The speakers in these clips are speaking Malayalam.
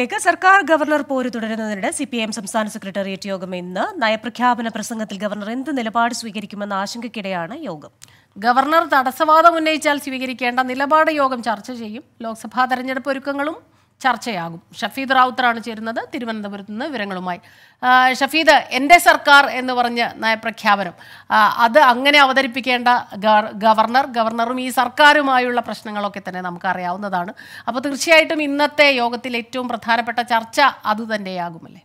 കേക്ക് സർക്കാർ ഗവർണർ പോര് തുടരുന്നതിനിടെ സി പി എം സംസ്ഥാന സെക്രട്ടേറിയറ്റ് യോഗം ഇന്ന് നയപ്രഖ്യാപന പ്രസംഗത്തിൽ ഗവർണർ എന്ത് നിലപാട് സ്വീകരിക്കുമെന്ന ആശങ്കയ്ക്കിടെയാണ് യോഗം ഗവർണർ തടസ്സവാദം ഉന്നയിച്ചാൽ സ്വീകരിക്കേണ്ട നിലപാട് യോഗം ചർച്ച ചെയ്യും ലോക്സഭാ തെരഞ്ഞെടുപ്പ് ഒരുക്കങ്ങളും ചർച്ചയാകും ഷഫീദ് റാവുത്തറാണ് ചേരുന്നത് തിരുവനന്തപുരത്ത് നിന്ന് വിവരങ്ങളുമായി ഷഫീദ് എൻ്റെ സർക്കാർ എന്ന് പറഞ്ഞ് നയപ്രഖ്യാപനം അത് അങ്ങനെ അവതരിപ്പിക്കേണ്ട ഗവർണർ ഗവർണറും ഈ സർക്കാരുമായുള്ള പ്രശ്നങ്ങളൊക്കെ തന്നെ നമുക്ക് അറിയാവുന്നതാണ് അപ്പോൾ തീർച്ചയായിട്ടും ഇന്നത്തെ യോഗത്തിൽ ഏറ്റവും പ്രധാനപ്പെട്ട ചർച്ച അതുതന്നെയാകുമല്ലേ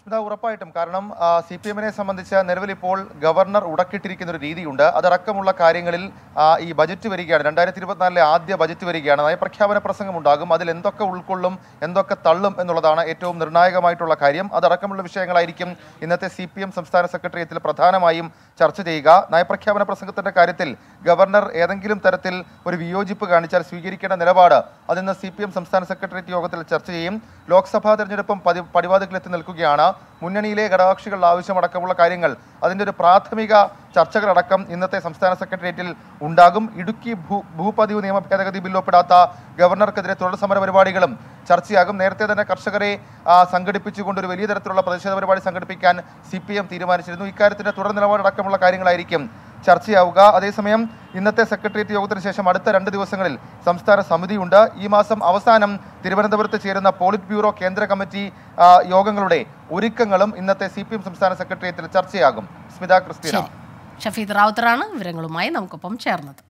സ്മിത ഉറപ്പായിട്ടും കാരണം സി പി എമ്മിനെ സംബന്ധിച്ച് നിലവിൽ ഇപ്പോൾ ഗവർണർ ഉടക്കിട്ടിരിക്കുന്ന ഒരു രീതിയുണ്ട് അതടക്കമുള്ള കാര്യങ്ങളിൽ ഈ ബജറ്റ് വരികയാണ് രണ്ടായിരത്തി ഇരുപത്തിനാലിലെ ആദ്യ ബജറ്റ് വരികയാണ് നയപ്രഖ്യാപന പ്രസംഗം ഉണ്ടാകും അതിൽ എന്തൊക്കെ ഉൾക്കൊള്ളും എന്തൊക്കെ തള്ളും എന്നുള്ളതാണ് ഏറ്റവും നിർണായകമായിട്ടുള്ള കാര്യം അതടക്കമുള്ള വിഷയങ്ങളായിരിക്കും ഇന്നത്തെ സി പി എം സംസ്ഥാന സെക്രട്ടേറിയറ്റിൽ പ്രധാനമായും ചർച്ച ചെയ്യുക നയപ്രഖ്യാപന പ്രസംഗത്തിൻ്റെ കാര്യത്തിൽ ഗവർണർ ഏതെങ്കിലും തരത്തിൽ ഒരു വിയോജിപ്പ് കാണിച്ചാൽ സ്വീകരിക്കേണ്ട നിലപാട് അതിന്ന് സി പി എം സംസ്ഥാന സെക്രട്ടേറിയറ്റ് യോഗത്തിൽ ചർച്ച ചെയ്യും ലോക്സഭാ തെരഞ്ഞെടുപ്പും പടി നിൽക്കുകയാണ് മുന്നണിയിലെ ഘടകകക്ഷികളുടെ ആവശ്യമടക്കമുള്ള കാര്യങ്ങൾ അതിൻ്റെ ഒരു പ്രാഥമിക ചർച്ചകളടക്കം ഇന്നത്തെ സംസ്ഥാന സെക്രട്ടേറിയറ്റിൽ ഉണ്ടാകും ഇടുക്കി ഭൂ ഭൂപതിവ് നിയമ ഭേദഗതി ബില്ല് ഒപ്പിടാത്ത ഗവർണർക്കെതിരെ തുടർ സമര പരിപാടികളും ചർച്ചയാകും നേരത്തെ തന്നെ കർഷകരെ സംഘടിപ്പിച്ചുകൊണ്ട് ഒരു വലിയ തരത്തിലുള്ള പ്രതിഷേധ പരിപാടി സംഘടിപ്പിക്കാൻ സി തീരുമാനിച്ചിരുന്നു ഇക്കാര്യത്തിൻ്റെ തുടർ നിലപാടടക്കമുള്ള കാര്യങ്ങളായിരിക്കും ചർച്ചയാവുക അതേസമയം ഇന്നത്തെ സെക്രട്ടേറിയറ്റ് യോഗത്തിന് ശേഷം അടുത്ത രണ്ട് ദിവസങ്ങളിൽ സംസ്ഥാന സമിതിയുണ്ട് ഈ മാസം അവസാനം തിരുവനന്തപുരത്ത് ചേരുന്ന പോളിറ്റ് ബ്യൂറോ കേന്ദ്ര കമ്മിറ്റി യോഗങ്ങളുടെ ഒരുക്കങ്ങളും ഇന്നത്തെ സി സംസ്ഥാന സെക്രട്ടേറിയറ്റിൽ ചർച്ചയാകും സ്മിത ക്രിസ്റ്റീന ഷഫീദ് റാവുത്തറാണ് വിവരങ്ങളുമായി നമുക്കൊപ്പം ചേർന്നത്